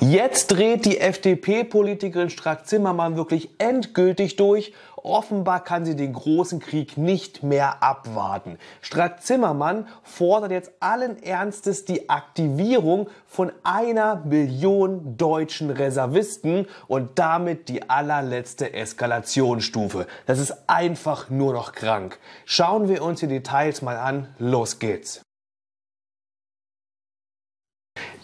Jetzt dreht die FDP-Politikerin Strack-Zimmermann wirklich endgültig durch. Offenbar kann sie den großen Krieg nicht mehr abwarten. Strack-Zimmermann fordert jetzt allen Ernstes die Aktivierung von einer Million deutschen Reservisten und damit die allerletzte Eskalationsstufe. Das ist einfach nur noch krank. Schauen wir uns die Details mal an. Los geht's.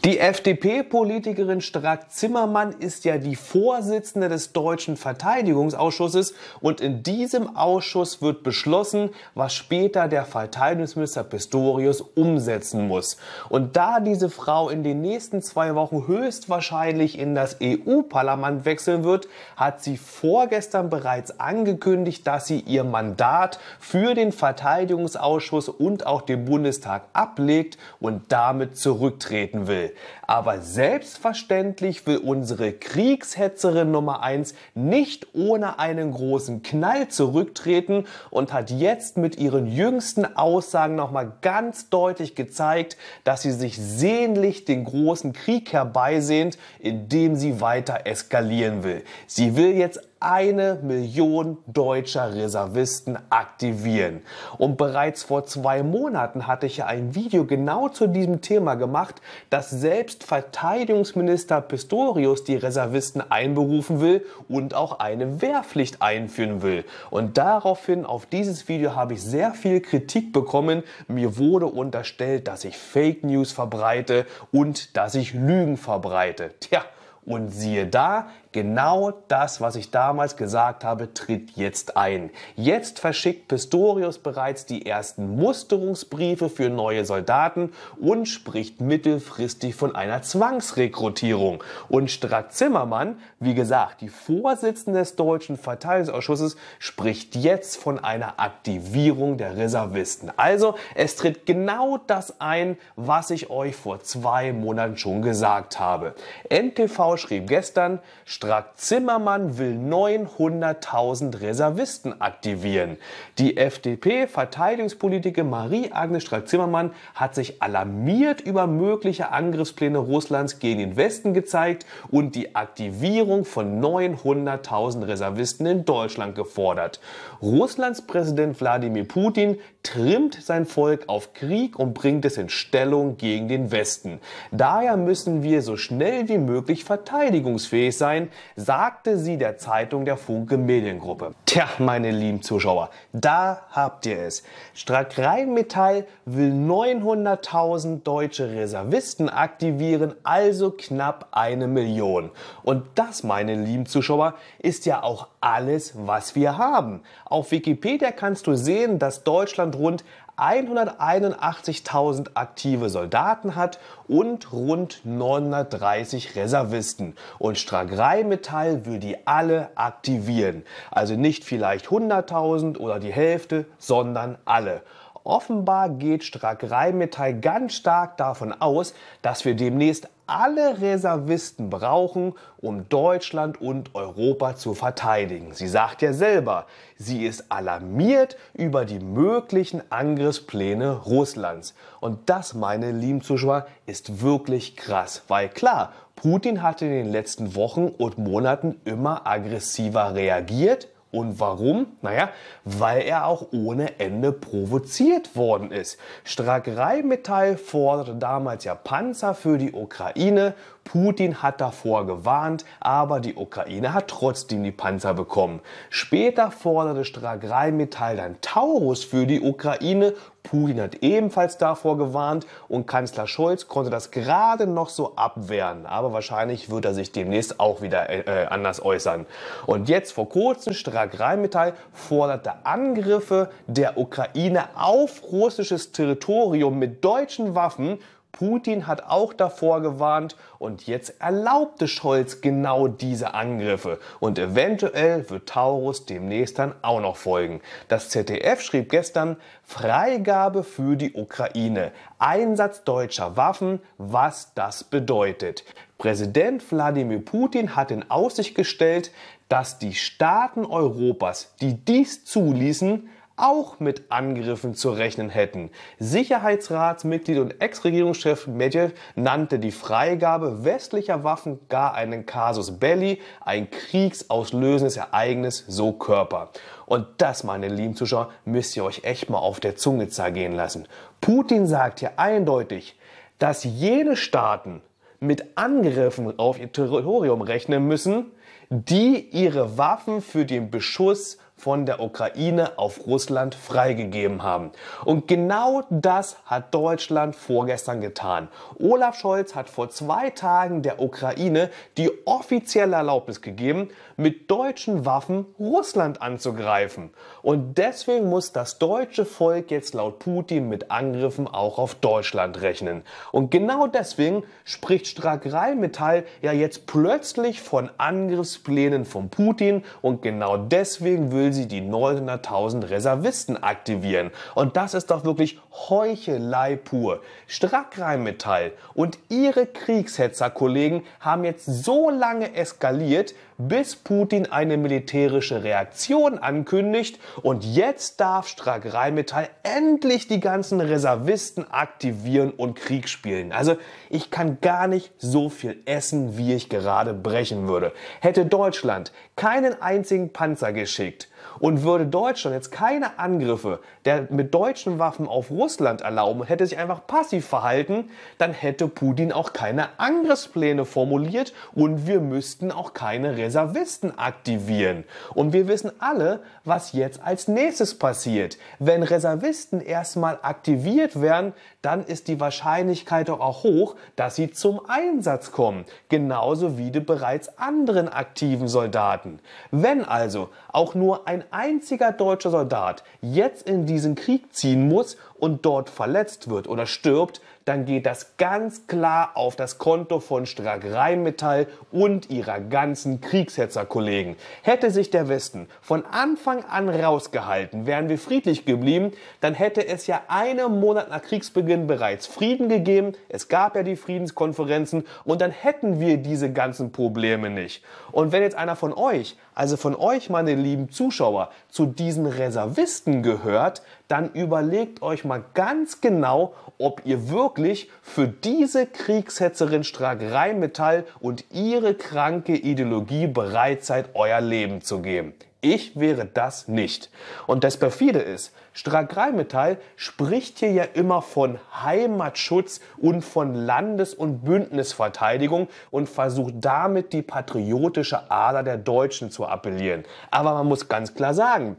Die FDP-Politikerin Strack-Zimmermann ist ja die Vorsitzende des Deutschen Verteidigungsausschusses und in diesem Ausschuss wird beschlossen, was später der Verteidigungsminister Pistorius umsetzen muss. Und da diese Frau in den nächsten zwei Wochen höchstwahrscheinlich in das EU-Parlament wechseln wird, hat sie vorgestern bereits angekündigt, dass sie ihr Mandat für den Verteidigungsausschuss und auch den Bundestag ablegt und damit zurücktreten will. Aber selbstverständlich will unsere Kriegshetzerin Nummer 1 nicht ohne einen großen Knall zurücktreten und hat jetzt mit ihren jüngsten Aussagen nochmal ganz deutlich gezeigt, dass sie sich sehnlich den großen Krieg herbeisehnt, indem sie weiter eskalieren will. Sie will jetzt eine Million deutscher Reservisten aktivieren. Und bereits vor zwei Monaten hatte ich ja ein Video genau zu diesem Thema gemacht, dass selbst Verteidigungsminister Pistorius die Reservisten einberufen will und auch eine Wehrpflicht einführen will. Und daraufhin, auf dieses Video habe ich sehr viel Kritik bekommen. Mir wurde unterstellt, dass ich Fake News verbreite und dass ich Lügen verbreite. Tja, und siehe da, Genau das, was ich damals gesagt habe, tritt jetzt ein. Jetzt verschickt Pistorius bereits die ersten Musterungsbriefe für neue Soldaten und spricht mittelfristig von einer Zwangsrekrutierung. Und Strack Zimmermann, wie gesagt, die Vorsitzende des Deutschen Verteidigungsausschusses, spricht jetzt von einer Aktivierung der Reservisten. Also, es tritt genau das ein, was ich euch vor zwei Monaten schon gesagt habe. NTV schrieb gestern, Strack Zimmermann will 900.000 Reservisten aktivieren. Die FDP-Verteidigungspolitiker Marie-Agnes Strack-Zimmermann hat sich alarmiert über mögliche Angriffspläne Russlands gegen den Westen gezeigt und die Aktivierung von 900.000 Reservisten in Deutschland gefordert. Russlands Präsident Wladimir Putin trimmt sein Volk auf Krieg und bringt es in Stellung gegen den Westen. Daher müssen wir so schnell wie möglich verteidigungsfähig sein, sagte sie der Zeitung der Funke Mediengruppe. Tja, meine lieben Zuschauer, da habt ihr es. Strack Rheinmetall will 900.000 deutsche Reservisten aktivieren, also knapp eine Million. Und das, meine lieben Zuschauer, ist ja auch alles, was wir haben. Auf Wikipedia kannst du sehen, dass Deutschland rund 181.000 aktive Soldaten hat und rund 930 Reservisten. Und Stragreimetall will die alle aktivieren. Also nicht vielleicht 100.000 oder die Hälfte, sondern alle. Offenbar geht Stragreimetall ganz stark davon aus, dass wir demnächst alle Reservisten brauchen, um Deutschland und Europa zu verteidigen. Sie sagt ja selber, sie ist alarmiert über die möglichen Angriffspläne Russlands. Und das, meine lieben Zuschauer, ist wirklich krass, weil klar, Putin hat in den letzten Wochen und Monaten immer aggressiver reagiert, und warum? Naja, weil er auch ohne Ende provoziert worden ist. Streckereimetall forderte damals ja Panzer für die Ukraine Putin hat davor gewarnt, aber die Ukraine hat trotzdem die Panzer bekommen. Später forderte Stragrei Metall dann Taurus für die Ukraine. Putin hat ebenfalls davor gewarnt und Kanzler Scholz konnte das gerade noch so abwehren. Aber wahrscheinlich wird er sich demnächst auch wieder äh, äh anders äußern. Und jetzt vor kurzem Stragrei Metall forderte Angriffe der Ukraine auf russisches Territorium mit deutschen Waffen Putin hat auch davor gewarnt und jetzt erlaubte Scholz genau diese Angriffe. Und eventuell wird Taurus demnächst dann auch noch folgen. Das ZDF schrieb gestern Freigabe für die Ukraine, Einsatz deutscher Waffen, was das bedeutet. Präsident Wladimir Putin hat in Aussicht gestellt, dass die Staaten Europas, die dies zuließen, auch mit Angriffen zu rechnen hätten. Sicherheitsratsmitglied und Ex-Regierungschef Medjev nannte die Freigabe westlicher Waffen gar einen Kasus belli, ein kriegsauslösendes Ereignis so Körper. Und das, meine lieben Zuschauer, müsst ihr euch echt mal auf der Zunge zergehen lassen. Putin sagt hier eindeutig, dass jene Staaten mit Angriffen auf ihr Territorium rechnen müssen, die ihre Waffen für den Beschuss von der Ukraine auf Russland freigegeben haben. Und genau das hat Deutschland vorgestern getan. Olaf Scholz hat vor zwei Tagen der Ukraine die offizielle Erlaubnis gegeben, mit deutschen Waffen Russland anzugreifen. Und deswegen muss das deutsche Volk jetzt laut Putin mit Angriffen auch auf Deutschland rechnen. Und genau deswegen spricht Strack Rheinmetall ja jetzt plötzlich von Angriffsplänen von Putin und genau deswegen will sie die 900.000 Reservisten aktivieren. Und das ist doch wirklich Heuchelei pur. Strackrheinmetall und ihre Kriegshetzerkollegen haben jetzt so lange eskaliert, bis Putin eine militärische Reaktion ankündigt. Und jetzt darf Strack Rheinmetall endlich die ganzen Reservisten aktivieren und Krieg spielen. Also ich kann gar nicht so viel essen, wie ich gerade brechen würde. Hätte Deutschland keinen einzigen Panzer geschickt, und würde Deutschland jetzt keine Angriffe der mit deutschen Waffen auf Russland erlauben und hätte sich einfach passiv verhalten, dann hätte Putin auch keine Angriffspläne formuliert und wir müssten auch keine Reservisten aktivieren. Und wir wissen alle, was jetzt als nächstes passiert. Wenn Reservisten erstmal aktiviert werden, dann ist die Wahrscheinlichkeit doch auch hoch, dass sie zum Einsatz kommen. Genauso wie die bereits anderen aktiven Soldaten. Wenn also auch nur ein einziger deutscher Soldat jetzt in diesen Krieg ziehen muss und dort verletzt wird oder stirbt, dann geht das ganz klar auf das Konto von Strack Rheinmetall und ihrer ganzen Kriegshetzerkollegen. Hätte sich der Westen von Anfang an rausgehalten, wären wir friedlich geblieben, dann hätte es ja einen Monat nach Kriegsbeginn bereits Frieden gegeben. Es gab ja die Friedenskonferenzen und dann hätten wir diese ganzen Probleme nicht. Und wenn jetzt einer von euch also von euch, meine lieben Zuschauer, zu diesen Reservisten gehört, dann überlegt euch mal ganz genau, ob ihr wirklich für diese Kriegshetzerin Stragerei Metall und ihre kranke Ideologie bereit seid, euer Leben zu geben. Ich wäre das nicht. Und das perfide ist, Stark Rheinmetall spricht hier ja immer von Heimatschutz und von Landes- und Bündnisverteidigung und versucht damit die patriotische Ader der Deutschen zu appellieren. Aber man muss ganz klar sagen,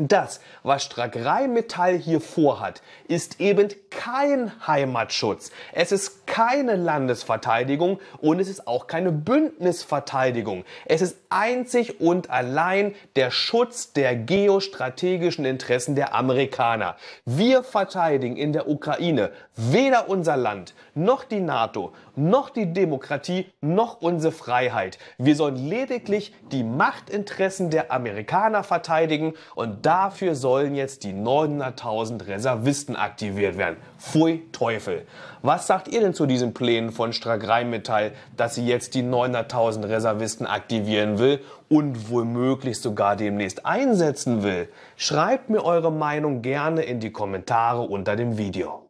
das, was Stragrei Metall hier vorhat, ist eben kein Heimatschutz. Es ist keine Landesverteidigung und es ist auch keine Bündnisverteidigung. Es ist einzig und allein der Schutz der geostrategischen Interessen der Amerikaner. Wir verteidigen in der Ukraine weder unser Land, noch die NATO, noch die Demokratie, noch unsere Freiheit. Wir sollen lediglich die Machtinteressen der Amerikaner verteidigen und dafür sollen jetzt die 900.000 Reservisten aktiviert werden. Pfui Teufel. Was sagt ihr denn zu diesen Plänen von Strack Rheinmetall, dass sie jetzt die 900.000 Reservisten aktivieren will und womöglich sogar demnächst einsetzen will? Schreibt mir eure Meinung gerne in die Kommentare unter dem Video.